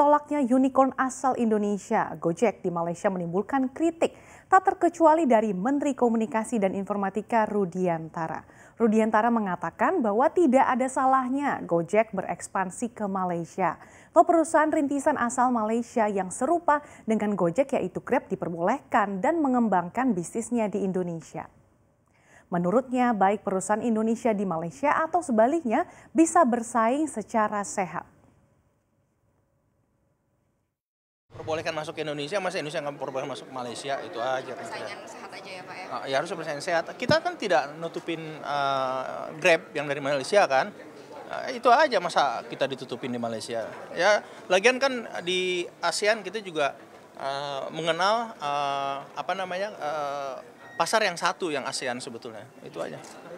ditolaknya unicorn asal Indonesia, Gojek di Malaysia menimbulkan kritik tak terkecuali dari Menteri Komunikasi dan Informatika Rudiantara. Rudiantara mengatakan bahwa tidak ada salahnya Gojek berekspansi ke Malaysia. Kalau perusahaan rintisan asal Malaysia yang serupa dengan Gojek yaitu Grab diperbolehkan dan mengembangkan bisnisnya di Indonesia. Menurutnya, baik perusahaan Indonesia di Malaysia atau sebaliknya bisa bersaing secara sehat. perbolehkan masuk ke Indonesia, masa Indonesia nggak perbolehkan masuk ke Malaysia itu aja. Kan persaingan sehat aja ya Pak ya? Ah, ya harus persaingan sehat. Kita kan tidak nutupin uh, Grab yang dari Malaysia kan. Uh, itu aja masa kita ditutupin di Malaysia. Ya lagian kan di ASEAN kita juga uh, mengenal uh, apa namanya uh, pasar yang satu yang ASEAN sebetulnya. Itu aja.